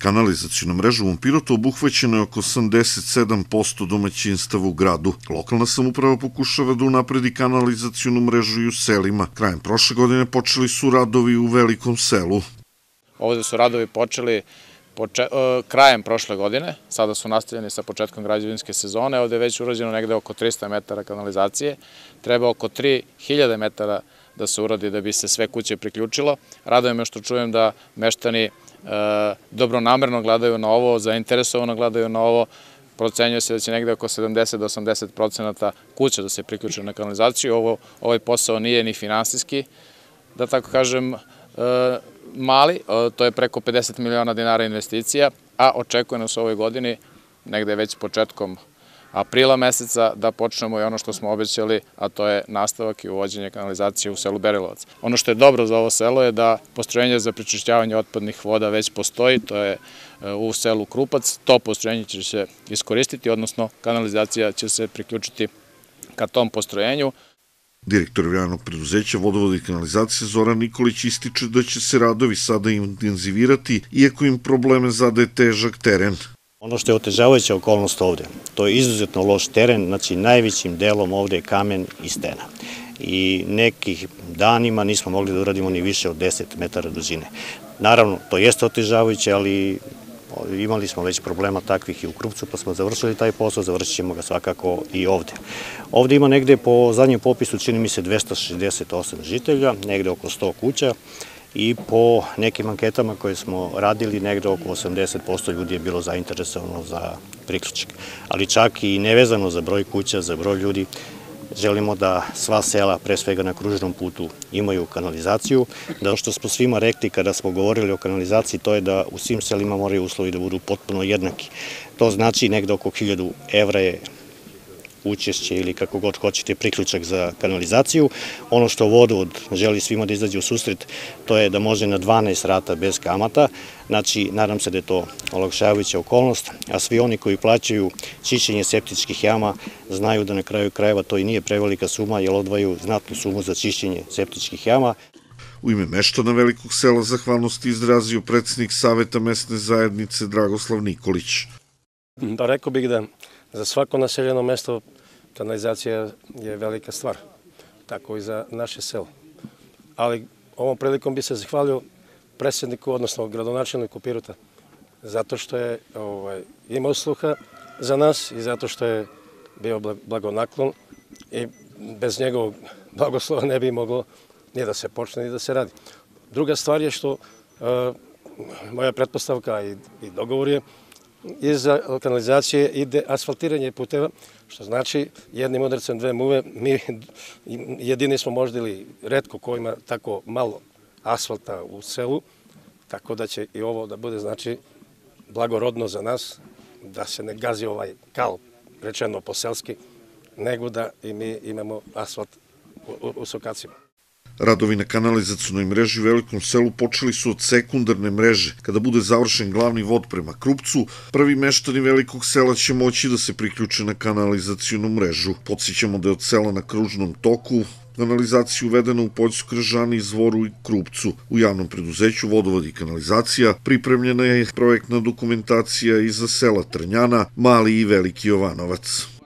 kanalizacijnu mrežu u Pirotu obuhvaćeno je oko 87% domaćinstava u gradu. Lokalna samuprava pokušava da unapredi kanalizacijnu mrežu i u selima. Krajem prošle godine počeli su radovi u velikom selu. Ovde su radovi počeli e, krajem prošle godine, sada su nastavljeni sa početkom građevinske sezone, ovde je već urađeno negde oko 300 metara kanalizacije, treba oko 3000 metara da se uradi da bi se sve kuće priključilo. Radojem je što čujem da meštani E, dobronamerno gledaju na ovo, zainteresovano gledaju na ovo, procenjuje se da će negde oko 70 do 80 procenata kuća da se priključe na kanalizaciju. Ovo, ovaj posao nije ni finansijski, da tako kažem, e, mali, e, to je preko 50 miliona dinara investicija, a očekuje nas da u ovoj godini, negde već početkom aprila meseca da počnemo i ono što smo obećali, a to je nastavak i uvođenje kanalizacije u selu Berilovac. Ono što je dobro za ovo selo je da postrojenje za prečišćavanje otpadnih voda već postoji, to je e, u selu Krupac. To postrojenje će se iskoristiti, odnosno kanalizacija će se priključiti ka tom postrojenju. Direktor vjernog preduzeća vodovode i kanalizacije Zoran Nikolić ističe da će se radovi sada intenzivirati, iako im probleme zadaje težak teren. Ono što je otežavajuća okolnost ovde, to je izuzetno loš teren, znači najvećim delom ovde je kamen i stena i nekih danima nismo mogli da uradimo ni više od 10 metara dužine. Naravno, to jeste otežavajuće, ali imali smo već problema takvih i u Krupcu, pa smo završili taj posao, završit ćemo ga svakako i ovde. Ovde ima negde po zadnjem popisu, čini mi se, 268 žitelja, negde oko 100 kuća i po nekim anketama koje smo radili, negde oko 80% ljudi je bilo zainteresovano za priključak. Ali čak i nevezano za broj kuća, za broj ljudi, želimo da sva sela, pre svega na kružnom putu, imaju kanalizaciju. Da što smo svima rekli kada smo govorili o kanalizaciji, to je da u svim selima moraju uslovi da budu potpuno jednaki. To znači negde oko 1000 evra je učešće ili kako god hoćete priključak za kanalizaciju. Ono što vodovod želi svima da izađe u susret, to je da može na 12 rata bez kamata. Znači, nadam se da je to olakšavajuća okolnost, a svi oni koji plaćaju čišćenje septičkih jama znaju da na kraju krajeva to i nije prevelika suma, jer odvaju znatnu sumu za čišćenje septičkih jama. U ime meštana Velikog sela zahvalnosti izrazio predsednik Saveta mesne zajednice Dragoslav Nikolić. Da, rekao bih da Za svako naseljeno mesto kanalizacija je velika stvar, tako i za naše selo. Ali ovom prilikom bi se zahvalio predsjedniku, odnosno gradonačelniku Piruta, zato što je ovaj, imao sluha za nas i zato što je bio blagonaklon i bez njegovog blagoslova ne bi moglo ni da se počne ni da se radi. Druga stvar je što uh, moja pretpostavka i, i dogovor je и за канализација и де асфалтирање путева, што значи едним мудрецем две муве, ми едини смо можели ретко кој има тако мало асфалта у селу, така да ќе и ово да биде значи благородно за нас да се не гази овај кал, речено по селски, него да и ми имамо асфалт у, у, у Сокацима. Radovi na kanalizacijnoj mreži u Velikom selu počeli su od sekundarne mreže. Kada bude završen glavni vod prema Krupcu, prvi meštani Velikog sela će moći da se priključe na kanalizacijnu mrežu. Podsjećamo da je od sela na kružnom toku kanalizacija uvedena u Poljsku Kržani, Zvoru i Krupcu. U javnom preduzeću vodovod i kanalizacija pripremljena je projektna dokumentacija i za sela Trnjana, Mali i Veliki Jovanovac.